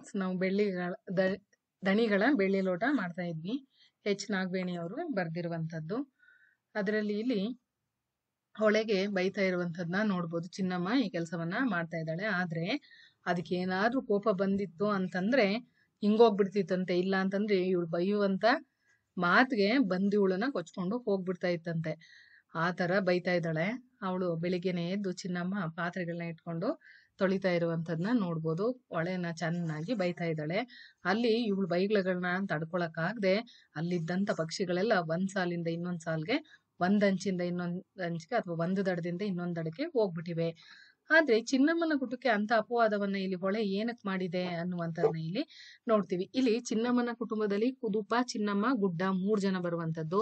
friends ನಾವು ಬೆಳ್ಳಿಗಳ ದಣಿಗಳ ಬೆಳ್ಳಿ ಲೋಟ ಮಾಡ್ತಾ ಇದ್ವಿ ಎಚ್ ನಾಗವೇಣಿ ಅವರು ಬರ್ದಿರುವಂಥದ್ದು ಅದರಲ್ಲಿ ಇಲ್ಲಿ ಹೊಳೆಗೆ ಬೈತಾ ಇರುವಂಥದ್ದನ್ನ ನೋಡ್ಬೋದು ಚಿನ್ನಮ್ಮ ಈ ಕೆಲಸವನ್ನ ಮಾಡ್ತಾ ಇದ್ದಾಳೆ ಆದರೆ ಅದಕ್ಕೆ ಏನಾದರೂ ಕೋಪ ಬಂದಿತ್ತು ಅಂತಂದ್ರೆ ಹಿಂಗೋಗ್ಬಿಡ್ತಿತ್ತಂತೆ ಇಲ್ಲ ಅಂತಂದ್ರೆ ಇವಳು ಬೈಯುವಂತ ಮಾತಿಗೆ ಬಂದಿವಳನ್ನ ಕೊಚ್ಕೊಂಡು ಹೋಗ್ಬಿಡ್ತಾ ಇತ್ತಂತೆ ಆ ಥರ ಬೈತಾ ಇದ್ದಾಳೆ ಅವಳು ಬೆಳಿಗ್ಗೆನೆ ಎದ್ದು ಚಿನ್ನಮ್ಮ ಪಾತ್ರೆಗಳನ್ನ ಇಟ್ಕೊಂಡು ತೊಳಿತಾ ಇರುವಂಥದನ್ನ ನೋಡ್ಬೋದು ಹೊಳೆನ ಚೆನ್ನಾಗಿ ಬೈತಾ ಇದ್ದಾಳೆ ಅಲ್ಲಿ ಇವಳು ಬೈಗ್ಲಗಳನ್ನ ಆಗದೆ ಅಲ್ಲಿದ್ದಂತ ಪಕ್ಷಿಗಳೆಲ್ಲ ಒಂದ್ ಸಾಲಿಂದ ಇನ್ನೊಂದ್ ಸಾಲ್ಗೆ ಅಂಚಿಂದ ಇನ್ನೊಂದ್ ಅಂಚಿಗೆ ಅಥವಾ ಒಂದು ದಡದಿಂದ ಇನ್ನೊಂದ್ ದಡಕ್ಕೆ ಹೋಗ್ಬಿಟ್ಟಿವೆ ಆದ್ರೆ ಚಿನ್ನಮ್ಮನ ಕುಟುಂಬಕ್ಕೆ ಅಂತ ಅಪವಾದವನ್ನ ಇಲ್ಲಿ ಹೊಳೆ ಏನಕ್ ಮಾಡಿದೆ ಅನ್ನುವಂಥದ್ದನ್ನ ಇಲ್ಲಿ ನೋಡ್ತೀವಿ ಇಲ್ಲಿ ಚಿನ್ನಮ್ಮನ ಕುಟುಂಬದಲ್ಲಿ ಕುದುಪ ಚಿನ್ನಮ್ಮ ಗುಡ್ಡ ಮೂರ್ ಜನ ಬರುವಂತದ್ದು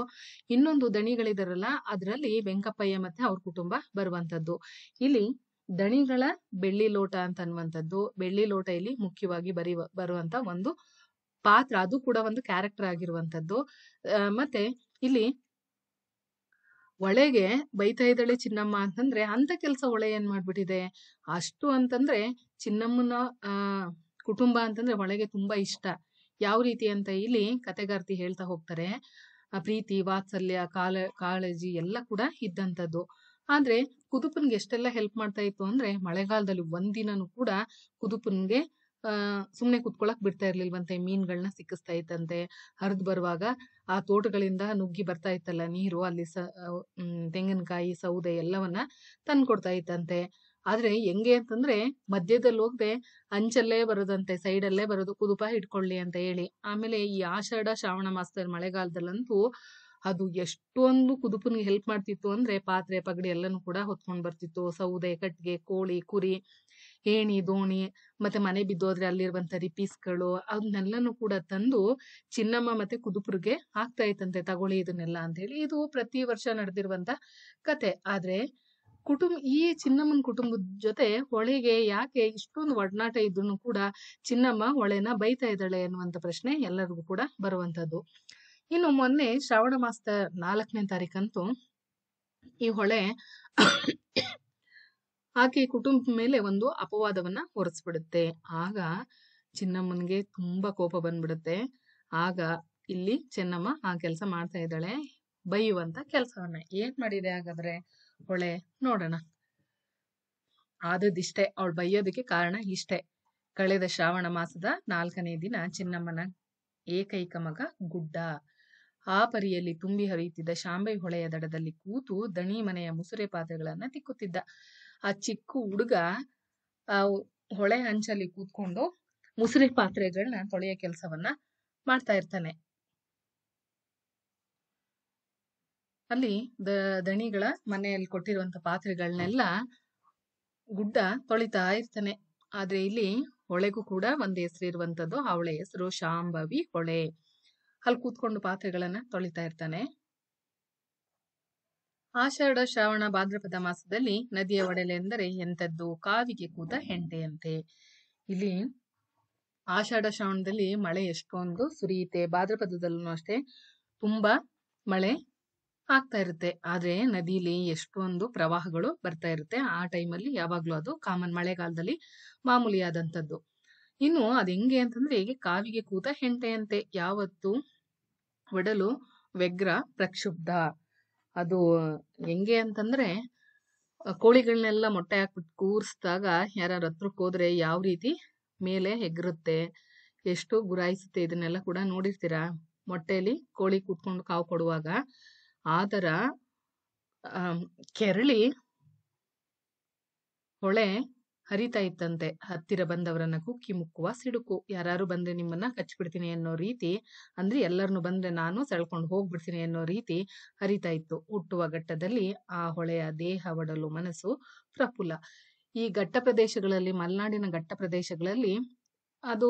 ಇನ್ನೊಂದು ದಣಿಗಳಿದಾರಲ್ಲ ಅದರಲ್ಲಿ ವೆಂಕಪ್ಪಯ್ಯ ಮತ್ತೆ ಅವ್ರ ಕುಟುಂಬ ಬರುವಂತದ್ದು ಇಲ್ಲಿ ದಣಿಗಳ ಬೆಳ್ಳಿ ಲೋಟ ಅಂತ ಅನ್ನುವಂಥದ್ದು ಬೆಳ್ಳಿ ಲೋಟ ಇಲ್ಲಿ ಮುಖ್ಯವಾಗಿ ಬರಿ ಬರುವಂತ ಒಂದು ಪಾತ್ರ ಅದು ಕೂಡ ಒಂದು ಕ್ಯಾರೆಕ್ಟರ್ ಆಗಿರುವಂತದ್ದು ಮತ್ತೆ ಇಲ್ಲಿ ಒಳೆಗೆ ಬೈತಾ ಇದ್ದಾಳೆ ಚಿನ್ನಮ್ಮ ಅಂತಂದ್ರೆ ಅಂತ ಕೆಲಸ ಒಳೆ ಏನ್ ಮಾಡ್ಬಿಟ್ಟಿದೆ ಅಷ್ಟು ಅಂತಂದ್ರೆ ಚಿನ್ನಮ್ಮನ ಕುಟುಂಬ ಅಂತಂದ್ರೆ ಒಳಗೆ ತುಂಬಾ ಇಷ್ಟ ಯಾವ ರೀತಿ ಅಂತ ಇಲ್ಲಿ ಕತೆಗಾರ್ತಿ ಹೇಳ್ತಾ ಹೋಗ್ತಾರೆ ಪ್ರೀತಿ ವಾತ್ಸಲ್ಯ ಕಾಲ ಕಾಳಜಿ ಎಲ್ಲ ಕೂಡ ಇದ್ದಂಥದ್ದು ಆದ್ರೆ ಕುದುಪನ್ಗೆ ಎಷ್ಟೆಲ್ಲ ಹೆಲ್ಪ್ ಮಾಡ್ತಾ ಇತ್ತು ಅಂದ್ರೆ ಮಳೆಗಾಲದಲ್ಲಿ ಒಂದಿನನೂ ಕೂಡ ಕುದುಪನ್ಗೆ ಸುಮ್ಮನೆ ಕುತ್ಕೊಳಕ್ ಬಿಡ್ತಾ ಇರ್ಲಿಲ್ವಂತೆ ಮೀನ್ಗಳನ್ನ ಸಿಕ್ಕಿಸ್ತಾ ಇತ್ತಂತೆ ಹರಿದು ಬರುವಾಗ ಆ ತೋಟಗಳಿಂದ ನುಗ್ಗಿ ಬರ್ತಾ ಇತ್ತಲ್ಲ ನೀರು ಅಲ್ಲಿ ಸ ತೆಂಗಿನಕಾಯಿ ಸೌದೆ ಎಲ್ಲವನ್ನ ತಂದ್ಕೊಡ್ತಾ ಕೊಡ್ತಾ ಇತ್ತಂತೆ ಆದ್ರೆ ಹೆಂಗೆ ಅಂತಂದ್ರೆ ಮಧ್ಯದಲ್ಲಿ ಹೋಗದೆ ಅಂಚಲ್ಲೇ ಬರೋದಂತೆ ಸೈಡಲ್ಲೇ ಬರೋದು ಕುದುಪ ಹಿಡ್ಕೊಳ್ಳಿ ಅಂತ ಹೇಳಿ ಆಮೇಲೆ ಈ ಆಷಾಢ ಶ್ರಾವಣ ಮಾಸದಲ್ಲಿ ಮಳೆಗಾಲದಲ್ಲಂತೂ ಅದು ಎಷ್ಟೊಂದು ಕುದುಪನಿಗೆ ಹೆಲ್ಪ್ ಮಾಡ್ತಿತ್ತು ಅಂದ್ರೆ ಪಾತ್ರೆ ಪಗಡಿ ಎಲ್ಲನೂ ಕೂಡ ಹೊತ್ಕೊಂಡು ಬರ್ತಿತ್ತು ಸೌದೆ ಕಟ್ಟಿಗೆ ಕೋಳಿ ಕುರಿ ಏಣಿ ದೋಣಿ ಮತ್ತೆ ಮನೆ ಬಿದ್ದೋದ್ರೆ ಅಲ್ಲಿರುವಂತ ರಿಪೀಸ್ಗಳು ಅದನ್ನೆಲ್ಲನೂ ಕೂಡ ತಂದು ಚಿನ್ನಮ್ಮ ಮತ್ತೆ ಕುದುಪುರ್ಗೆ ಆಗ್ತಾ ಇತ್ತಂತೆ ತಗೊಳ್ಳಿ ಇದನ್ನೆಲ್ಲ ಅಂತ ಹೇಳಿ ಇದು ಪ್ರತಿ ವರ್ಷ ನಡೆದಿರುವಂತ ಕತೆ ಆದ್ರೆ ಕುಟುಂಬ ಈ ಚಿನ್ನಮ್ಮನ ಕುಟುಂಬದ ಜೊತೆ ಹೊಳೆಗೆ ಯಾಕೆ ಇಷ್ಟೊಂದು ಒಡನಾಟ ಇದ್ರು ಕೂಡ ಚಿನ್ನಮ್ಮ ಹೊಳೆನ ಬೈತಾ ಇದ್ದಾಳೆ ಅನ್ನುವಂತ ಪ್ರಶ್ನೆ ಎಲ್ಲರಿಗೂ ಕೂಡ ಬರುವಂತದ್ದು ಇನ್ನು ಮೊನ್ನೆ ಶ್ರಾವಣ ಮಾಸದ ನಾಲ್ಕನೇ ತಾರೀಕಂತೂ ಈ ಹೊಳೆ ಆಕೆ ಕುಟುಂಬ ಮೇಲೆ ಒಂದು ಅಪವಾದವನ್ನ ಹೊರಿಸ್ಬಿಡುತ್ತೆ ಆಗ ಚಿನ್ನಮ್ಮನಿಗೆ ತುಂಬಾ ಕೋಪ ಬಂದ್ಬಿಡುತ್ತೆ ಆಗ ಇಲ್ಲಿ ಚೆನ್ನಮ್ಮ ಆ ಕೆಲಸ ಮಾಡ್ತಾ ಇದ್ದಾಳೆ ಬೈಯುವಂತ ಕೆಲಸವನ್ನ ಏನ್ ಮಾಡಿದೆ ಹಾಗಾದ್ರೆ ಹೊಳೆ ನೋಡೋಣ ಆದದಿಷ್ಟೇ ಅವಳು ಬೈಯೋದಕ್ಕೆ ಕಾರಣ ಇಷ್ಟೇ ಕಳೆದ ಶ್ರಾವಣ ಮಾಸದ ನಾಲ್ಕನೇ ದಿನ ಚಿನ್ನಮ್ಮನ ಏಕೈಕ ಮಗ ಗುಡ್ಡ ಆ ಪರಿಯಲ್ಲಿ ತುಂಬಿ ಹರಿಯುತ್ತಿದ್ದ ಶಾಂಬೆ ಹೊಳೆಯ ದಡದಲ್ಲಿ ಕೂತು ದಣಿ ಮನೆಯ ಮುಸುರೆ ಪಾತ್ರೆಗಳನ್ನ ತಿಕ್ಕುತ್ತಿದ್ದ ಆ ಚಿಕ್ಕ ಹುಡುಗ ಆ ಹೊಳೆ ಹಂಚಲ್ಲಿ ಕೂತ್ಕೊಂಡು ಮುಸುರೆ ಪಾತ್ರೆಗಳನ್ನ ತೊಳೆಯ ಕೆಲಸವನ್ನ ಮಾಡ್ತಾ ಇರ್ತಾನೆ ಅಲ್ಲಿ ದ ದಣಿಗಳ ಮನೆಯಲ್ಲಿ ಕೊಟ್ಟಿರುವಂತ ಪಾತ್ರೆಗಳನ್ನೆಲ್ಲ ಗುಡ್ಡ ತೊಳಿತಾ ಇರ್ತಾನೆ ಆದ್ರೆ ಇಲ್ಲಿ ಹೊಳೆಗೂ ಕೂಡ ಒಂದು ಹೆಸರು ಇರುವಂತದ್ದು ಅವಳೆ ಹೆಸರು ಶಾಂಭವಿ ಹೊಳೆ ಅಲ್ಲಿ ಕೂತ್ಕೊಂಡು ಪಾತ್ರೆಗಳನ್ನ ತೊಳಿತಾ ಇರ್ತಾನೆ ಆಷಾಢ ಶ್ರಾವಣ ಭಾದ್ರಪದ ಮಾಸದಲ್ಲಿ ನದಿಯ ಒಡೆಲೆ ಎಂದರೆ ಎಂಥದ್ದು ಕಾವಿಗೆ ಕೂತ ಹೆಂಟೆಯಂತೆ ಇಲ್ಲಿ ಆಷಾಢ ಶ್ರಾವಣದಲ್ಲಿ ಮಳೆ ಎಷ್ಟೊಂದು ಸುರಿಯುತ್ತೆ ಭಾದ್ರಪದದಲ್ಲೂ ಅಷ್ಟೇ ತುಂಬಾ ಮಳೆ ಆಗ್ತಾ ಇರುತ್ತೆ ಆದ್ರೆ ನದಿಲಿ ಎಷ್ಟೊಂದು ಪ್ರವಾಹಗಳು ಬರ್ತಾ ಇರುತ್ತೆ ಆ ಟೈಮಲ್ಲಿ ಯಾವಾಗ್ಲೂ ಅದು ಕಾಮನ್ ಮಳೆಗಾಲದಲ್ಲಿ ಮಾಮೂಲಿಯಾದಂಥದ್ದು ಇನ್ನು ಅದ್ ಹೆಂಗೆ ಅಂತಂದ್ರೆ ಹೀಗೆ ಕಾವಿಗೆ ಕೂತ ಹೆಂಟೆಯಂತೆ ಯಾವತ್ತು ಒಡಲು ವ್ಯಗ್ರ ಪ್ರಕ್ಷುಬ್ಧ ಅದು ಹೆಂಗೆ ಅಂತಂದ್ರೆ ಕೋಳಿಗಳನ್ನೆಲ್ಲ ಮೊಟ್ಟೆ ಹಾಕ್ಬಿಟ್ಟು ಕೂರಿಸಿದಾಗ ಯಾರ ಹತ್ರಕ್ಕೆ ಹೋದ್ರೆ ಯಾವ ರೀತಿ ಮೇಲೆ ಹೆಗ್ರುತ್ತೆ ಎಷ್ಟು ಗುರಾಯಿಸುತ್ತೆ ಇದನ್ನೆಲ್ಲ ಕೂಡ ನೋಡಿರ್ತೀರಾ ಮೊಟ್ಟೆಯಲ್ಲಿ ಕೋಳಿ ಕೂತ್ಕೊಂಡು ಕಾವು ಕೊಡುವಾಗ ಆ ಕೆರಳಿ ಹೊಳೆ ಹರಿತಾ ಇತ್ತಂತೆ ಹತ್ತಿರ ಬಂದವರನ್ನ ಕುಕ್ಕಿ ಮುಕ್ಕುವ ಸಿಡುಕು ಯಾರು ಬಂದ್ರೆ ನಿಮ್ಮನ್ನ ಕಚ್ಚಿಬಿಡ್ತೀನಿ ಅನ್ನೋ ರೀತಿ ಅಂದ್ರೆ ಎಲ್ಲರನ್ನು ಬಂದ್ರೆ ನಾನು ಸೆಳ್ಕೊಂಡು ಹೋಗ್ಬಿಡ್ತೀನಿ ಅನ್ನೋ ರೀತಿ ಹರಿತಾ ಇತ್ತು ಹುಟ್ಟುವ ಘಟ್ಟದಲ್ಲಿ ಆ ಹೊಳೆಯ ದೇಹ ಒಡಲು ಮನಸ್ಸು ಪ್ರಫುಲ್ಲ ಈ ಘಟ್ಟ ಪ್ರದೇಶಗಳಲ್ಲಿ ಮಲೆನಾಡಿನ ಘಟ್ಟ ಪ್ರದೇಶಗಳಲ್ಲಿ ಅದು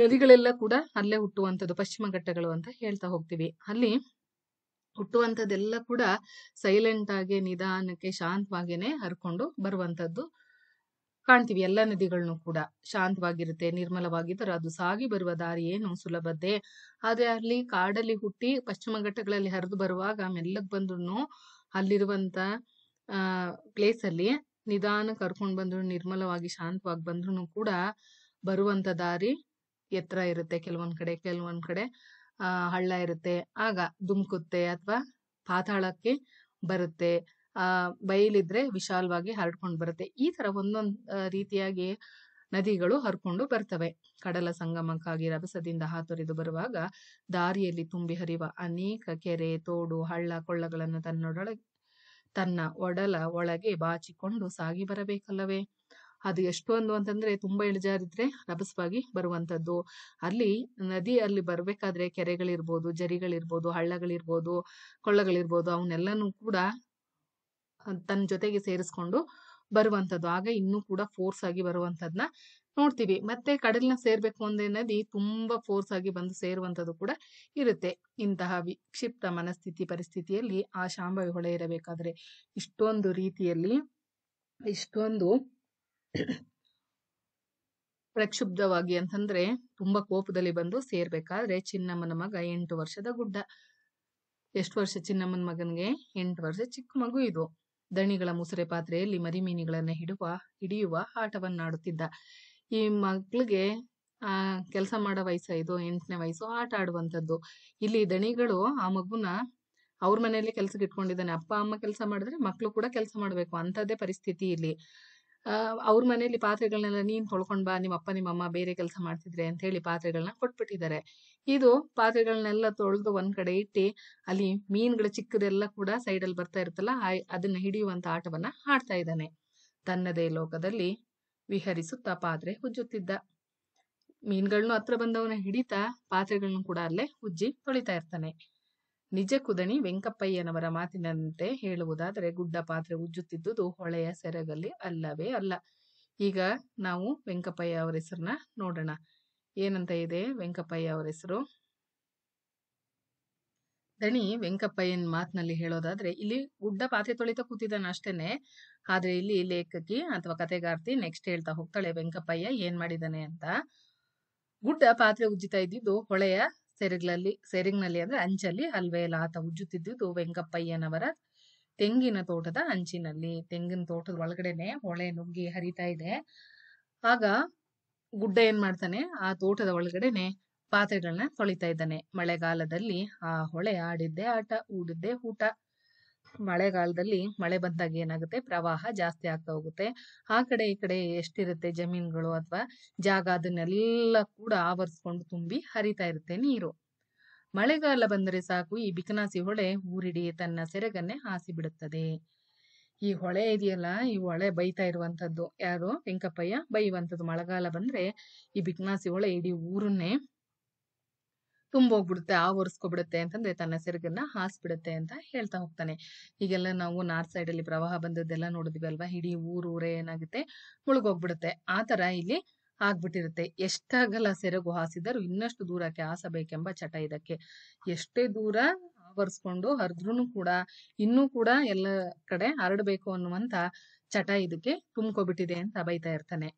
ನದಿಗಳೆಲ್ಲ ಕೂಡ ಅಲ್ಲೇ ಹುಟ್ಟುವಂಥದ್ದು ಪಶ್ಚಿಮ ಘಟ್ಟಗಳು ಅಂತ ಹೇಳ್ತಾ ಹೋಗ್ತೀವಿ ಅಲ್ಲಿ ಹುಟ್ಟುವಂಥದ್ದೆಲ್ಲ ಕೂಡ ಸೈಲೆಂಟ್ ಆಗಿ ನಿಧಾನಕ್ಕೆ ಶಾಂತವಾಗಿನೇ ಹರ್ಕೊಂಡು ಬರುವಂಥದ್ದು ಕಾಣ್ತೀವಿ ಎಲ್ಲ ನದಿಗಳನ್ನು ಕೂಡ ಶಾಂತವಾಗಿರುತ್ತೆ ನಿರ್ಮಲವಾಗಿದ್ದರೆ ಅದು ಸಾಗಿ ಬರುವ ದಾರಿ ಏನು ಸುಲಭದ್ದೆ ಆದರೆ ಅಲ್ಲಿ ಕಾಡಲ್ಲಿ ಹುಟ್ಟಿ ಪಶ್ಚಿಮ ಘಟ್ಟಗಳಲ್ಲಿ ಹರಿದು ಬರುವಾಗ ಮೆಲ್ಲಗ್ ಬಂದ್ರು ಅಲ್ಲಿರುವಂತ ಆ ಪ್ಲೇಸ್ ಅಲ್ಲಿ ನಿಧಾನ ಕರ್ಕೊಂಡು ಬಂದ್ರು ನಿರ್ಮಲವಾಗಿ ಶಾಂತವಾಗಿ ಬಂದ್ರು ಕೂಡ ಬರುವಂತ ದಾರಿ ಎತ್ತರ ಇರುತ್ತೆ ಕೆಲವೊಂದ್ ಕಡೆ ಕೆಲವೊಂದ್ ಕಡೆ ಹಳ್ಳ ಇರುತ್ತೆ ಆಗ ದುಮ್ಕುತ್ತೆ ಅಥವಾ ಪಾತಾಳಕ್ಕೆ ಬರುತ್ತೆ ಬಯಲಿದ್ರೆ ವಿಶಾಲವಾಗಿ ಹರಡ್ಕೊಂಡು ಬರುತ್ತೆ ಈ ತರ ಒಂದೊಂದು ರೀತಿಯಾಗಿ ನದಿಗಳು ಹರ್ಕೊಂಡು ಬರ್ತವೆ ಕಡಲ ಸಂಗಮಕ್ಕಾಗಿ ರಭಸದಿಂದ ಹಾತೊರೆದು ಬರುವಾಗ ದಾರಿಯಲ್ಲಿ ತುಂಬಿ ಹರಿವ ಅನೇಕ ಕೆರೆ ತೋಡು ಹಳ್ಳ ಕೊಳ್ಳಗಳನ್ನು ತನ್ನೊಡೊಳಗೆ ತನ್ನ ಒಡಲ ಒಳಗೆ ಬಾಚಿಕೊಂಡು ಸಾಗಿ ಬರಬೇಕಲ್ಲವೇ ಅದು ಎಷ್ಟೊಂದು ಅಂತಂದ್ರೆ ತುಂಬಾ ಇಳಿಜಾರಿದ್ರೆ ರಭಸವಾಗಿ ಬರುವಂತದ್ದು ಅಲ್ಲಿ ನದಿ ಅಲ್ಲಿ ಬರ್ಬೇಕಾದ್ರೆ ಕೆರೆಗಳಿರ್ಬೋದು ಜರಿಗಳಿರ್ಬೋದು ಹಳ್ಳಗಳಿರ್ಬೋದು ಕೊಳ್ಳಗಳಿರ್ಬೋದು ಅವನ್ನೆಲ್ಲನೂ ಕೂಡ ತನ್ನ ಜೊತೆಗೆ ಸೇರಿಸ್ಕೊಂಡು ಬರುವಂಥದ್ದು ಆಗ ಇನ್ನೂ ಕೂಡ ಫೋರ್ಸ್ ಆಗಿ ಬರುವಂಥದ್ದನ್ನ ನೋಡ್ತೀವಿ ಮತ್ತೆ ಕಡಲಿನ ಸೇರ್ಬೇಕು ಅಂದ್ರೆ ನದಿ ತುಂಬಾ ಫೋರ್ಸ್ ಆಗಿ ಬಂದು ಸೇರುವಂಥದ್ದು ಕೂಡ ಇರುತ್ತೆ ಇಂತಹ ವಿಕ್ಷಿಪ್ತ ಮನಸ್ಥಿತಿ ಪರಿಸ್ಥಿತಿಯಲ್ಲಿ ಆ ಶಾಂಭವಿ ಹೊಳೆ ಇರಬೇಕಾದ್ರೆ ಇಷ್ಟೊಂದು ರೀತಿಯಲ್ಲಿ ಇಷ್ಟೊಂದು ಪ್ರಕ್ಷುಬ್ಧವಾಗಿ ಅಂತಂದ್ರೆ ತುಂಬಾ ಕೋಪದಲ್ಲಿ ಬಂದು ಸೇರ್ಬೇಕಾದ್ರೆ ಚಿನ್ನಮ್ಮನ ಮಗ ಎಂಟು ವರ್ಷದ ಗುಡ್ಡ ಎಷ್ಟು ವರ್ಷ ಚಿನ್ನಮ್ಮನ ಮಗನಿಗೆ ಎಂಟು ವರ್ಷ ಚಿಕ್ಕ ಮಗು ಇದು ದಣಿಗಳ ಮುಸುರೆ ಪಾತ್ರೆಯಲ್ಲಿ ಮರಿಮೀನಿಗಳನ್ನು ಹಿಡುವ ಹಿಡಿಯುವ ಆಟವನ್ನಾಡುತ್ತಿದ್ದ ಈ ಮಕ್ಕಳಿಗೆ ಕೆಲಸ ಮಾಡೋ ವಯಸ್ಸ ಇದು ಎಂಟನೇ ವಯಸ್ಸು ಆಟ ಆಡುವಂಥದ್ದು ಇಲ್ಲಿ ದಣಿಗಳು ಆ ಮಗುನ ಅವ್ರ ಮನೆಯಲ್ಲಿ ಕೆಲ್ಸಕ್ಕೆ ಇಟ್ಕೊಂಡಿದ್ದಾನೆ ಅಪ್ಪ ಅಮ್ಮ ಕೆಲಸ ಮಾಡಿದ್ರೆ ಮಕ್ಕಳು ಕೂಡ ಕೆಲಸ ಮಾಡಬೇಕು ಅಂಥದ್ದೇ ಪರಿಸ್ಥಿತಿ ಇಲ್ಲಿ ಅವ್ರ ಮನೆಯಲ್ಲಿ ಪಾತ್ರೆಗಳನ್ನೆಲ್ಲ ನೀನು ತೊಳ್ಕೊಂಡ್ ಬಾ ನಿಮ್ಮ ಅಪ್ಪ ನಿಮ್ಮಮ್ಮ ಬೇರೆ ಕೆಲಸ ಮಾಡ್ತಿದ್ರೆ ಅಂತ ಹೇಳಿ ಪಾತ್ರೆಗಳನ್ನ ಕೊಟ್ಬಿಟ್ಟಿದ್ದಾರೆ ಇದು ಪಾತ್ರೆಗಳನ್ನೆಲ್ಲ ತೊಳೆದು ಒಂದ್ ಕಡೆ ಇಟ್ಟು ಅಲ್ಲಿ ಮೀನ್ಗಳ ಚಿಕ್ಕದೆಲ್ಲ ಕೂಡ ಸೈಡ್ ಅಲ್ಲಿ ಬರ್ತಾ ಇರುತ್ತಲ್ಲ ಅದನ್ನ ಹಿಡಿಯುವಂತ ಆಟವನ್ನ ಆಡ್ತಾ ಇದ್ದಾನೆ ತನ್ನದೇ ಲೋಕದಲ್ಲಿ ವಿಹರಿಸುತ್ತಾ ಪಾತ್ರೆ ಉಜ್ಜುತ್ತಿದ್ದ ಮೀನ್ಗಳನ್ನು ಹತ್ರ ಬಂದವನ ಹಿಡಿತಾ ಪಾತ್ರೆಗಳನ್ನು ಕೂಡ ಅಲ್ಲೇ ಉಜ್ಜಿ ತೊಳಿತಾ ಇರ್ತಾನೆ ನಿಜ ಕುದಣಿ ವೆಂಕಪ್ಪಯ್ಯನವರ ಮಾತಿನಂತೆ ಹೇಳುವುದಾದರೆ ಗುಡ್ಡ ಪಾತ್ರೆ ಉಜ್ಜುತ್ತಿದ್ದುದು ಹೊಳೆಯ ಸೆರಗಲ್ಲಿ ಅಲ್ಲವೇ ಅಲ್ಲ ಈಗ ನಾವು ವೆಂಕಪ್ಪಯ್ಯ ಅವರ ಹೆಸರನ್ನ ನೋಡೋಣ ಏನಂತ ಇದೆ ವೆಂಕಪ್ಪಯ್ಯ ಅವರ ಹೆಸರು ದಣಿ ವೆಂಕಪ್ಪಯ್ಯನ ಮಾತಿನಲ್ಲಿ ಹೇಳೋದಾದ್ರೆ ಇಲ್ಲಿ ಗುಡ್ಡ ಪಾತ್ರೆ ತೊಳಿತಾ ಕೂತಿದ್ದಾನೆ ಅಷ್ಟೇನೆ ಆದ್ರೆ ಇಲ್ಲಿ ಲೇಖಕಿ ಅಥವಾ ಕತೆಗಾರ್ತಿ ನೆಕ್ಸ್ಟ್ ಹೇಳ್ತಾ ಹೋಗ್ತಾಳೆ ವೆಂಕಪ್ಪಯ್ಯ ಏನ್ ಮಾಡಿದಾನೆ ಅಂತ ಗುಡ್ಡ ಪಾತ್ರೆ ಉಜ್ಜಿತಾ ಇದ್ದಿದ್ದು ಹೊಳೆಯ ಸೆರೆಗ್ಲಲ್ಲಿ ಸೆರೆಗ್ನಲ್ಲಿ ಅಂದ್ರೆ ಅಂಚಲ್ಲಿ ಎಲ್ಲ ಆತ ಉಜ್ಜುತ್ತಿದ್ದುದು ವೆಂಕಪ್ಪಯ್ಯನವರ ತೆಂಗಿನ ತೋಟದ ಅಂಚಿನಲ್ಲಿ ತೆಂಗಿನ ತೋಟದ ಒಳಗಡೆನೆ ಹೊಳೆ ನುಗ್ಗಿ ಹರಿತಾ ಇದೆ ಆಗ ಗುಡ್ಡ ಏನ್ ಮಾಡ್ತಾನೆ ಆ ತೋಟದ ಒಳಗಡೆನೆ ಪಾತ್ರೆಗಳನ್ನ ತೊಳಿತಾ ಇದ್ದಾನೆ ಮಳೆಗಾಲದಲ್ಲಿ ಆ ಹೊಳೆ ಆಡಿದ್ದೆ ಆಟ ಊಡಿದ್ದೆ ಊಟ ಮಳೆಗಾಲದಲ್ಲಿ ಮಳೆ ಬಂದಾಗ ಏನಾಗುತ್ತೆ ಪ್ರವಾಹ ಜಾಸ್ತಿ ಆಗ್ತಾ ಹೋಗುತ್ತೆ ಆ ಕಡೆ ಈ ಕಡೆ ಎಷ್ಟಿರುತ್ತೆ ಜಮೀನುಗಳು ಅಥವಾ ಜಾಗ ಅದನ್ನೆಲ್ಲ ಕೂಡ ಆವರಿಸ್ಕೊಂಡು ತುಂಬಿ ಹರಿತಾ ಇರುತ್ತೆ ನೀರು ಮಳೆಗಾಲ ಬಂದರೆ ಸಾಕು ಈ ಬಿಕನಾಸಿ ಹೊಳೆ ಊರಿಡಿ ತನ್ನ ಸೆರಗನ್ನೇ ಹಾಸಿ ಬಿಡುತ್ತದೆ ಈ ಹೊಳೆ ಇದೆಯಲ್ಲ ಈ ಹೊಳೆ ಬೈತಾ ಇರುವಂಥದ್ದು ಯಾರು ವೆಂಕಪ್ಪಯ್ಯ ಬೈಯುವಂಥದ್ದು ಮಳೆಗಾಲ ಬಂದ್ರೆ ಈ ಬಿಕ್ನಾಸಿ ಹೊಳೆ ಇಡೀ ಊರನ್ನೇ ತುಂಬೋಗ್ಬಿಡುತ್ತೆ ಆವರಿಸ್ಕೊಬಿಡುತ್ತೆ ಅಂತಂದ್ರೆ ತನ್ನ ಸೆರಗನ್ನ ಹಾಸ್ಬಿಡುತ್ತೆ ಅಂತ ಹೇಳ್ತಾ ಹೋಗ್ತಾನೆ ಈಗೆಲ್ಲ ನಾವು ನಾರ್ತ್ ಸೈಡ್ ಅಲ್ಲಿ ಪ್ರವಾಹ ಬಂದದ್ದೆಲ್ಲ ನೋಡಿದ್ವಿ ಅಲ್ವಾ ಇಡೀ ಊರು ಊರೇ ಏನಾಗುತ್ತೆ ಮುಳುಗೋಗ್ಬಿಡುತ್ತೆ ಆ ತರ ಇಲ್ಲಿ ಆಗ್ಬಿಟ್ಟಿರುತ್ತೆ ಎಷ್ಟಾಗಲ್ಲ ಸೆರಗು ಹಾಸಿದರೂ ಇನ್ನಷ್ಟು ದೂರಕ್ಕೆ ಹಾಸಬೇಕೆಂಬ ಚಟ ಇದಕ್ಕೆ ಎಷ್ಟೇ ದೂರ ಬರ್ಸ್ಕೊಂಡು ಹರಿದ್ರೂ ಕೂಡ ಇನ್ನೂ ಕೂಡ ಎಲ್ಲ ಕಡೆ ಹರಡಬೇಕು ಅನ್ನುವಂತ ಚಟ ಇದಕ್ಕೆ ತುಂಬ್ಕೊಬಿಟ್ಟಿದೆ ಅಂತ ಬೈತಾ ಇರ್ತಾನೆ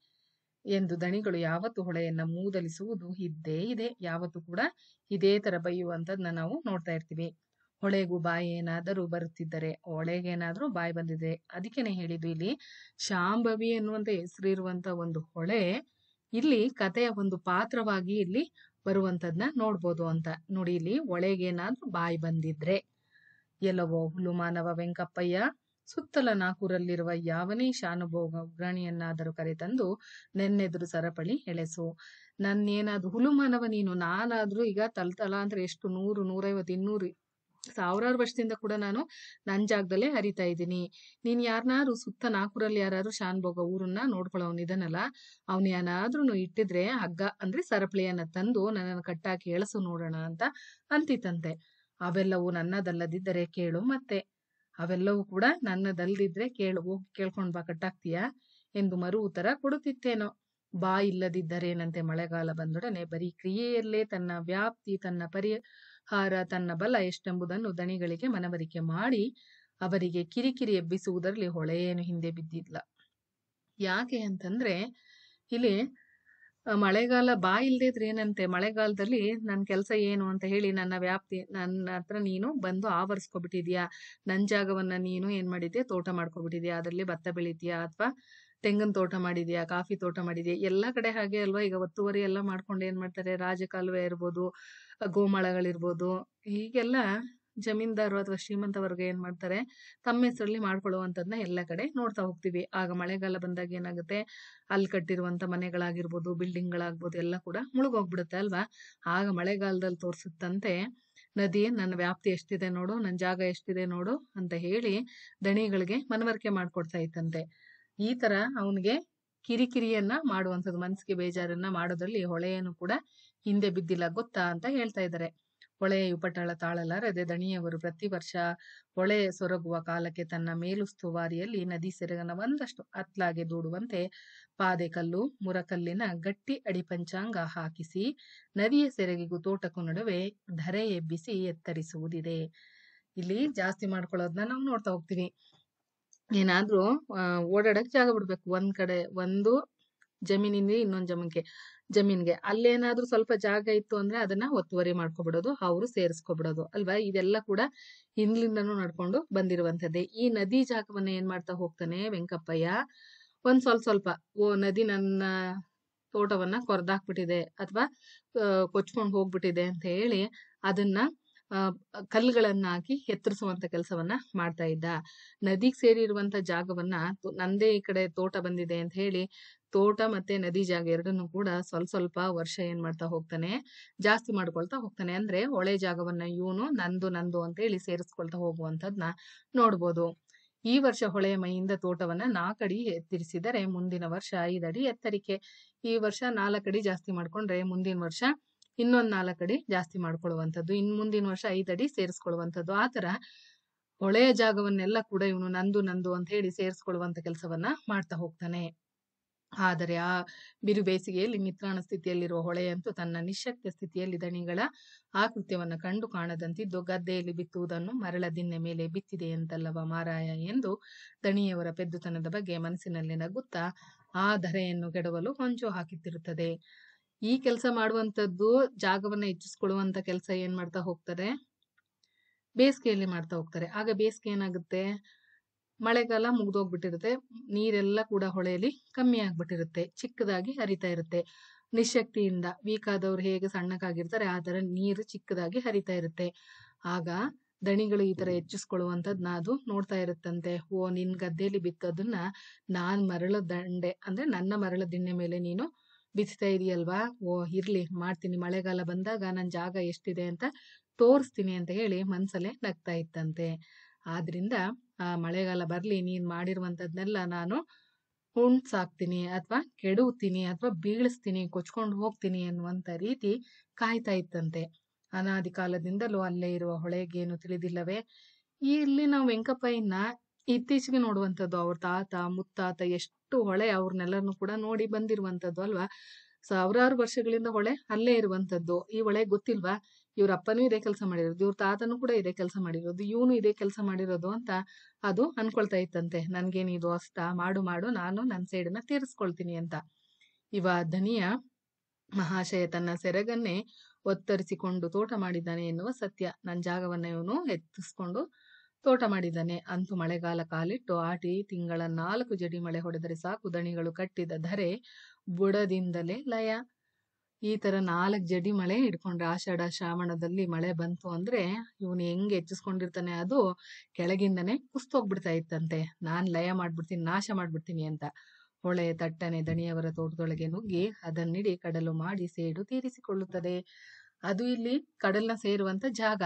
ಎಂದು ದಣಿಗಳು ಯಾವತ್ತು ಹೊಳೆಯನ್ನ ಮೂದಲಿಸುವುದು ಇದ್ದೇ ಇದೆ ಯಾವತ್ತು ಕೂಡ ಇದೇ ತರ ಬೈಯುವಂಥದ್ನ ನಾವು ನೋಡ್ತಾ ಇರ್ತೀವಿ ಹೊಳೆಗೂ ಬಾಯಿ ಏನಾದರೂ ಬರುತ್ತಿದ್ದರೆ ಹೊಳೆಗೇನಾದ್ರೂ ಬಾಯಿ ಬಂದಿದೆ ಅದಕ್ಕೆನೆ ಹೇಳಿದ್ದು ಇಲ್ಲಿ ಶಾಂಭವಿ ಅನ್ನುವಂತ ಹೆಸರಿರುವಂತ ಒಂದು ಹೊಳೆ ಇಲ್ಲಿ ಕಥೆಯ ಒಂದು ಪಾತ್ರವಾಗಿ ಇಲ್ಲಿ ಬರುವಂತದ್ನ ನೋಡ್ಬೋದು ಅಂತ ನೋಡಿ ಇಲ್ಲಿ ಒಳಗೇನಾದ್ರೂ ಬಾಯಿ ಬಂದಿದ್ರೆ ಎಲ್ಲವೋ ಹುಲುಮಾನವ ವೆಂಕಪ್ಪಯ್ಯ ಸುತ್ತಲ ನಾಕೂರಲ್ಲಿರುವ ಯಾವನೇ ಶಾನುಭೋಗ ಉಗ್ರಾಣಿಯನ್ನಾದರೂ ಕರೆತಂದು ನೆನ್ನೆದುರು ಸರಪಳಿ ಎಳೆಸು ನನ್ನೇನಾದ್ರು ಹುಲುಮಾನವ ನೀನು ನಾನಾದ್ರೂ ಈಗ ತಲ್ತಲ ಅಂದ್ರೆ ಎಷ್ಟು ನೂರು ನೂರೈವತ್ತು ಇನ್ನೂರು ಸಾವಿರಾರು ವರ್ಷದಿಂದ ಕೂಡ ನಾನು ನನ್ನ ಜಾಗದಲ್ಲೇ ಹರಿತಾ ಇದ್ದೀನಿ ನೀನ್ ಯಾರನ್ನಾರು ಸುತ್ತ ನಾಲ್ಕೂರಲ್ಲಿ ಯಾರು ಶಾನ್ ಭೋಗ ಊರನ್ನ ನೋಡ್ಕೊಳ್ಳೋನಿದನಲ್ಲ ಅವನು ಏನಾದ್ರೂ ಇಟ್ಟಿದ್ರೆ ಹಗ್ಗ ಅಂದ್ರೆ ಸರಪಳಿಯನ್ನ ತಂದು ನನ್ನನ್ನು ಕಟ್ಟಾಕಿ ಎಳಸು ನೋಡೋಣ ಅಂತ ಅಂತಿತಂತೆ ಅವೆಲ್ಲವೂ ನನ್ನದಲ್ಲದಿದ್ದರೆ ಕೇಳು ಮತ್ತೆ ಅವೆಲ್ಲವೂ ಕೂಡ ನನ್ನದಲ್ಲದಿದ್ರೆ ಕೇಳು ಹೋಗಿ ಕೇಳ್ಕೊಂಡ್ ಬಾ ಕಟ್ಟಾಕ್ತೀಯಾ ಎಂದು ಮರು ಉತ್ತರ ಕೊಡುತ್ತಿತ್ತೇನೋ ಬಾ ಇಲ್ಲದಿದ್ದರೇನಂತೆ ಮಳೆಗಾಲ ಬಂದೊಡನೆ ಬರೀ ಕ್ರಿಯೆಯಲ್ಲೇ ತನ್ನ ವ್ಯಾಪ್ತಿ ತನ್ನ ಪರಿ ಹಾರ ತನ್ನ ಬಲ ಎಷ್ಟೆಂಬುದನ್ನು ದಣಿಗಳಿಗೆ ಮನವರಿಕೆ ಮಾಡಿ ಅವರಿಗೆ ಕಿರಿಕಿರಿ ಎಬ್ಬಿಸುವುದರಲ್ಲಿ ಹೊಳೆಯೇನು ಹಿಂದೆ ಬಿದ್ದಿಲ್ಲ ಯಾಕೆ ಅಂತಂದ್ರೆ ಇಲ್ಲಿ ಮಳೆಗಾಲ ಬಾ ಇದ್ರೆ ಏನಂತೆ ಮಳೆಗಾಲದಲ್ಲಿ ನನ್ನ ಕೆಲಸ ಏನು ಅಂತ ಹೇಳಿ ನನ್ನ ವ್ಯಾಪ್ತಿ ನನ್ನ ಹತ್ರ ನೀನು ಬಂದು ಆವರಿಸ್ಕೊಬಿಟ್ಟಿದ್ಯಾ ನನ್ನ ಜಾಗವನ್ನ ನೀನು ಏನ್ ಮಾಡಿದ್ಯಾ ತೋಟ ಮಾಡ್ಕೊಬಿಟ್ಟಿದ್ಯಾ ಅದರಲ್ಲಿ ಭತ್ತ ಬೆಳಿತೀಯಾ ಅಥವಾ ತೆಂಗಿನ ತೋಟ ಮಾಡಿದ್ಯಾ ಕಾಫಿ ತೋಟ ಮಾಡಿದ್ಯಾ ಎಲ್ಲ ಕಡೆ ಹಾಗೆ ಅಲ್ವಾ ಈಗ ಒತ್ತುವರಿ ಎಲ್ಲ ಮಾಡ್ಕೊಂಡು ಏನ್ ಮಾಡ್ತಾರೆ ರಾಜಕಾಲುವೆ ಇರ್ಬೋದು ಗೋಮಾಳಗಳಿರ್ಬೋದು ಹೀಗೆಲ್ಲ ಜಮೀನ್ದಾರು ಅಥವಾ ಶ್ರೀಮಂತ ವರ್ಗ ಏನ್ ಮಾಡ್ತಾರೆ ತಮ್ಮ ಹೆಸರಲ್ಲಿ ಮಾಡ್ಕೊಳ್ಳುವಂಥದ್ದನ್ನ ಎಲ್ಲ ಕಡೆ ನೋಡ್ತಾ ಹೋಗ್ತೀವಿ ಆಗ ಮಳೆಗಾಲ ಬಂದಾಗ ಏನಾಗುತ್ತೆ ಅಲ್ಲಿ ಕಟ್ಟಿರುವಂತ ಮನೆಗಳಾಗಿರ್ಬೋದು ಗಳಾಗ್ಬೋದು ಎಲ್ಲ ಕೂಡ ಮುಳುಗೋಗ್ಬಿಡುತ್ತೆ ಅಲ್ವಾ ಆಗ ಮಳೆಗಾಲದಲ್ಲಿ ತೋರಿಸುತ್ತಂತೆ ನದಿ ನನ್ನ ವ್ಯಾಪ್ತಿ ಎಷ್ಟಿದೆ ನೋಡು ನನ್ನ ಜಾಗ ಎಷ್ಟಿದೆ ನೋಡು ಅಂತ ಹೇಳಿ ದಣಿಗಳಿಗೆ ಮನವರಿಕೆ ಮಾಡ್ಕೊಡ್ತಾ ಇತ್ತಂತೆ ಈ ತರ ಅವನಿಗೆ ಕಿರಿಕಿರಿಯನ್ನ ಮಾಡುವಂಥದ್ದು ಮನಸ್ಸಿಗೆ ಬೇಜಾರನ್ನ ಮಾಡೋದ್ರಲ್ಲಿ ಹೊಳೆಯನ್ನು ಕೂಡ ಹಿಂದೆ ಬಿದ್ದಿಲ್ಲ ಗೊತ್ತಾ ಅಂತ ಹೇಳ್ತಾ ಇದ್ದಾರೆ ಹೊಳೆಯ ಉಪಟಳ ತಾಳಲಾರದೆ ದಣಿಯವರು ಪ್ರತಿ ವರ್ಷ ಹೊಳೆ ಸೊರಗುವ ಕಾಲಕ್ಕೆ ತನ್ನ ಮೇಲುಸ್ತುವಾರಿಯಲ್ಲಿ ನದಿ ಸೆರಗನ ಒಂದಷ್ಟು ಅತ್ಲಾಗೆ ದೂಡುವಂತೆ ಪಾದೆಕಲ್ಲು ಮುರಕಲ್ಲಿನ ಗಟ್ಟಿ ಅಡಿಪಂಚಾಂಗ ಹಾಕಿಸಿ ನದಿಯ ಸೆರಗಿಗೂ ತೋಟಕ್ಕೂ ನಡುವೆ ಧರೆ ಎಬ್ಬಿಸಿ ಎತ್ತರಿಸುವುದಿದೆ ಇಲ್ಲಿ ಜಾಸ್ತಿ ಮಾಡ್ಕೊಳ್ಳೋದನ್ನ ನಾವು ನೋಡ್ತಾ ಹೋಗ್ತೀವಿ ಏನಾದ್ರೂ ಓಡಾಡಕ್ ಜಾಗ ಬಿಡ್ಬೇಕು ಒಂದ್ ಕಡೆ ಒಂದು ಜಮೀನಿಂದ ಇನ್ನೊಂದ್ ಜಮೀನ್ಗೆ ಜಮೀನ್ಗೆ ಅಲ್ಲೇನಾದ್ರೂ ಸ್ವಲ್ಪ ಜಾಗ ಇತ್ತು ಅಂದ್ರೆ ಅದನ್ನ ಒತ್ತುವರಿ ಮಾಡ್ಕೊಬಿಡೋದು ಅವರು ಸೇರಿಸ್ಕೊಬಿಡೋದು ಅಲ್ವಾ ಇದೆಲ್ಲ ಕೂಡ ಹಿಂದ್ಲಿಂದನು ನಡ್ಕೊಂಡು ಬಂದಿರುವಂತದ್ದೇ ಈ ನದಿ ಜಾಗವನ್ನ ಏನ್ ಮಾಡ್ತಾ ಹೋಗ್ತಾನೆ ವೆಂಕಪ್ಪಯ್ಯ ಒಂದ್ ಸ್ವಲ್ಪ ಸ್ವಲ್ಪ ಓ ನದಿ ನನ್ನ ತೋಟವನ್ನ ಕೊರ್ದಾಕ್ಬಿಟ್ಟಿದೆ ಅಥವಾ ಕೊಚ್ಕೊಂಡು ಹೋಗ್ಬಿಟ್ಟಿದೆ ಅಂತ ಹೇಳಿ ಅದನ್ನ ಕಲ್ಲುಗಳನ್ನ ಹಾಕಿ ಎತ್ತರಿಸುವಂತ ಕೆಲಸವನ್ನ ಮಾಡ್ತಾ ಇದ್ದ ನದಿಗೆ ಸೇರಿರುವಂತ ಜಾಗವನ್ನ ನಂದೇ ಈ ಕಡೆ ತೋಟ ಬಂದಿದೆ ಅಂತ ಹೇಳಿ ತೋಟ ಮತ್ತೆ ನದಿ ಜಾಗ ಎರಡನ್ನು ಕೂಡ ಸ್ವಲ್ಪ ಸ್ವಲ್ಪ ವರ್ಷ ಏನ್ ಮಾಡ್ತಾ ಹೋಗ್ತಾನೆ ಜಾಸ್ತಿ ಮಾಡ್ಕೊಳ್ತಾ ಹೋಗ್ತಾನೆ ಅಂದ್ರೆ ಹೊಳೆ ಜಾಗವನ್ನ ಇವನು ನಂದು ನಂದು ಅಂತ ಹೇಳಿ ಸೇರಿಸ್ಕೊಳ್ತಾ ಹೋಗುವಂತದ್ನ ನೋಡ್ಬೋದು ಈ ವರ್ಷ ಹೊಳೆಯ ಮೈಯಿಂದ ತೋಟವನ್ನ ನಾಲ್ಕಡಿ ಎತ್ತಿರಿಸಿದರೆ ಮುಂದಿನ ವರ್ಷ ಐದಡಿ ಎತ್ತರಿಕೆ ಈ ವರ್ಷ ನಾಲ್ಕಡಿ ಜಾಸ್ತಿ ಮಾಡ್ಕೊಂಡ್ರೆ ಮುಂದಿನ ವರ್ಷ ಇನ್ನೊಂದ್ ಅಡಿ ಜಾಸ್ತಿ ಮಾಡ್ಕೊಳ್ಳುವಂಥದ್ದು ಇನ್ ಮುಂದಿನ ವರ್ಷ ಐದಡಿ ಸೇರಿಸ್ಕೊಳ್ಳುವಂಥದ್ದು ಆತರ ತರ ಜಾಗವನ್ನೆಲ್ಲ ಕೂಡ ಇವನು ನಂದು ನಂದು ಅಂತ ಹೇಳಿ ಸೇರಿಸ್ಕೊಳ್ಳುವಂತ ಕೆಲಸವನ್ನ ಮಾಡ್ತಾ ಹೋಗ್ತಾನೆ ಆದರೆ ಆ ಬಿರು ಬೇಸಿಗೆಯಲ್ಲಿ ಮಿತ್ರಾಣ ಸ್ಥಿತಿಯಲ್ಲಿರುವ ಹೊಳೆಯಂತೂ ತನ್ನ ನಿಶಕ್ತ ಸ್ಥಿತಿಯಲ್ಲಿ ದಣಿಗಳ ಆಕೃತ್ಯವನ್ನು ಕಂಡು ಕಾಣದಂತಿದ್ದು ಗದ್ದೆಯಲ್ಲಿ ಬಿತ್ತುವುದನ್ನು ಮರಳ ದಿನ್ನೆ ಮೇಲೆ ಬಿತ್ತಿದೆ ಅಂತಲ್ಲವ ಮಾರಾಯ ಎಂದು ದಣಿಯವರ ಪೆದ್ದುತನದ ಬಗ್ಗೆ ಮನಸ್ಸಿನಲ್ಲಿ ನಗುತ್ತಾ ಆ ಧರೆಯನ್ನು ಗೆಡವಲು ಹೊಂಚು ಹಾಕಿತ್ತಿರುತ್ತದೆ ಈ ಕೆಲಸ ಮಾಡುವಂಥದ್ದು ಜಾಗವನ್ನ ಹೆಚ್ಚಿಸ್ಕೊಳ್ಳುವಂಥ ಕೆಲಸ ಏನು ಮಾಡ್ತಾ ಹೋಗ್ತಾರೆ ಬೇಸಿಗೆಯಲ್ಲಿ ಮಾಡ್ತಾ ಹೋಗ್ತಾರೆ ಆಗ ಬೇಸಿಗೆ ಏನಾಗುತ್ತೆ ಮಳೆಗಾಲ ಮುಗ್ದೋಗ್ಬಿಟ್ಟಿರುತ್ತೆ ನೀರೆಲ್ಲ ಕೂಡ ಹೊಳೆಯಲ್ಲಿ ಕಮ್ಮಿ ಆಗ್ಬಿಟ್ಟಿರುತ್ತೆ ಚಿಕ್ಕದಾಗಿ ಹರಿತಾ ಇರುತ್ತೆ ನಿಶಕ್ತಿಯಿಂದ ವೀಕ್ ಆದವ್ರು ಹೇಗೆ ಸಣ್ಣಕ್ಕಾಗಿರ್ತಾರೆ ಆ ಥರ ನೀರು ಚಿಕ್ಕದಾಗಿ ಹರಿತಾ ಇರುತ್ತೆ ಆಗ ದಣಿಗಳು ಈ ಥರ ಹೆಚ್ಚಿಸ್ಕೊಳ್ಳುವಂಥದ್ದನ್ನ ಅದು ನೋಡ್ತಾ ಇರುತ್ತಂತೆ ಓ ನಿನ್ನ ಗದ್ದೆಯಲ್ಲಿ ಬಿತ್ತೋದನ್ನ ನಾನು ಮರಳ ದಂಡೆ ಅಂದರೆ ನನ್ನ ಮರಳ ದಿಣ್ಣೆ ಮೇಲೆ ನೀನು ಬಿಚ್ತಾ ಇದೆಯಲ್ವಾ ಓ ಇರ್ಲಿ ಮಾಡ್ತೀನಿ ಮಳೆಗಾಲ ಬಂದಾಗ ನನ್ನ ಜಾಗ ಎಷ್ಟಿದೆ ಅಂತ ತೋರಿಸ್ತೀನಿ ಅಂತ ಹೇಳಿ ಮನ್ಸಲ್ಲೇ ನಗ್ತಾ ಇತ್ತಂತೆ ಆದ್ರಿಂದ ಆ ಮಳೆಗಾಲ ಬರಲಿ ನೀನು ಮಾಡಿರುವಂತದ್ನೆಲ್ಲ ನಾನು ಹುಣ್ಸಾಕ್ತೀನಿ ಅಥವಾ ಕೆಡುತ್ತೀನಿ ಅಥವಾ ಬೀಳಿಸ್ತೀನಿ ಕೊಚ್ಕೊಂಡು ಹೋಗ್ತೀನಿ ಅನ್ನುವಂಥ ರೀತಿ ಕಾಯ್ತಾ ಇತ್ತಂತೆ ಅನಾದಿ ಕಾಲದಿಂದಲೂ ಅಲ್ಲೇ ಇರುವ ಹೊಳೆಗೇನು ತಿಳಿದಿಲ್ಲವೇ ಇಲ್ಲಿ ನಾವು ವೆಂಕಪ್ಪಯ್ಯನ ಇತ್ತೀಚೆಗೆ ನೋಡುವಂಥದ್ದು ಅವ್ರ ತಾತ ಮುತ್ತಾತ ಎಷ್ಟು ಹೊಳೆ ಅವ್ರನ್ನೆಲ್ಲರನ್ನು ಕೂಡ ನೋಡಿ ಬಂದಿರುವಂಥದ್ದು ಅಲ್ವಾ ಸಾವಿರಾರು ವರ್ಷಗಳಿಂದ ಹೊಳೆ ಅಲ್ಲೇ ಇರುವಂಥದ್ದು ಈ ಹೊಳೆ ಗೊತ್ತಿಲ್ವಾ ಇವ್ರ ಅಪ್ಪನೂ ಇದೇ ಕೆಲಸ ಮಾಡಿರೋದು ಇವ್ರ ತಾತನೂ ಕೂಡ ಇದೇ ಕೆಲಸ ಮಾಡಿರೋದು ಇವನು ಇದೇ ಕೆಲಸ ಮಾಡಿರೋದು ಅಂತ ಅದು ಅನ್ಕೊಳ್ತಾ ಇತ್ತಂತೆ ನನ್ಗೇನು ಇದು ಅಸ್ತ ಮಾಡು ಮಾಡು ನಾನು ನನ್ನ ಸೈಡನ್ನ ತೀರಿಸ್ಕೊಳ್ತೀನಿ ಅಂತ ಇವ ಧನಿಯ ಮಹಾಶಯ ತನ್ನ ಸೆರಗನ್ನೇ ಒತ್ತರಿಸಿಕೊಂಡು ತೋಟ ಮಾಡಿದ್ದಾನೆ ಎನ್ನುವ ಸತ್ಯ ನನ್ನ ಜಾಗವನ್ನ ಇವನು ಎತ್ತಿಸ್ಕೊಂಡು ತೋಟ ಮಾಡಿದ್ದಾನೆ ಅಂತೂ ಮಳೆಗಾಲ ಕಾಲಿಟ್ಟು ಆಟಿ ತಿಂಗಳ ನಾಲ್ಕು ಜಡಿ ಮಳೆ ಹೊಡೆದರೆ ಸಾಕು ದಣಿಗಳು ಕಟ್ಟಿದ ಧರೆ ಬುಡದಿಂದಲೇ ಲಯ ಈ ತರ ನಾಲ್ಕು ಜಡಿ ಮಳೆ ಹಿಡ್ಕೊಂಡ್ರೆ ಆಷಾಢ ಶ್ರಾವಣದಲ್ಲಿ ಮಳೆ ಬಂತು ಅಂದ್ರೆ ಇವನು ಹೆಂಗೆ ಹೆಚ್ಚಿಸ್ಕೊಂಡಿರ್ತಾನೆ ಅದು ಕೆಳಗಿಂದನೇ ಕುಸ್ತೋಗ್ಬಿಡ್ತಾ ಇತ್ತಂತೆ ನಾನು ಲಯ ಮಾಡ್ಬಿಡ್ತೀನಿ ನಾಶ ಮಾಡ್ಬಿಡ್ತೀನಿ ಅಂತ ಹೊಳೆ ತಟ್ಟನೆ ದಣಿಯವರ ತೋಟದೊಳಗೆ ನುಗ್ಗಿ ಅದನ್ನಿಡಿ ಕಡಲು ಮಾಡಿ ಸೇಡು ತೀರಿಸಿಕೊಳ್ಳುತ್ತದೆ ಅದು ಇಲ್ಲಿ ಕಡಲ್ನ ಸೇರುವಂತ ಜಾಗ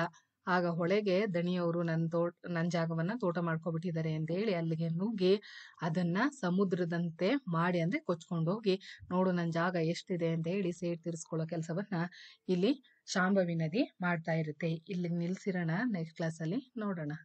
ಆಗ ಹೊಳೆಗೆ ದಣಿಯವರು ನನ್ನ ತೋಟ ನನ್ನ ಜಾಗವನ್ನ ತೋಟ ಮಾಡ್ಕೊಬಿಟ್ಟಿದ್ದಾರೆ ಅಂತ ಹೇಳಿ ಅಲ್ಲಿಗೆ ನುಗ್ಗಿ ಅದನ್ನ ಸಮುದ್ರದಂತೆ ಮಾಡಿ ಅಂದ್ರೆ ಕೊಚ್ಕೊಂಡು ಹೋಗಿ ನೋಡು ನನ್ನ ಜಾಗ ಎಷ್ಟಿದೆ ಅಂತ ಹೇಳಿ ಸೇಡ್ ತೀರಿಸ್ಕೊಳ್ಳೋ ಕೆಲಸವನ್ನ ಇಲ್ಲಿ ಶಾಂಭವಿ ನದಿ ಮಾಡ್ತಾ ಇರುತ್ತೆ ಇಲ್ಲಿ ನಿಲ್ಸಿರೋಣ ನೆಕ್ಸ್ಟ್ ಕ್ಲಾಸಲ್ಲಿ ನೋಡೋಣ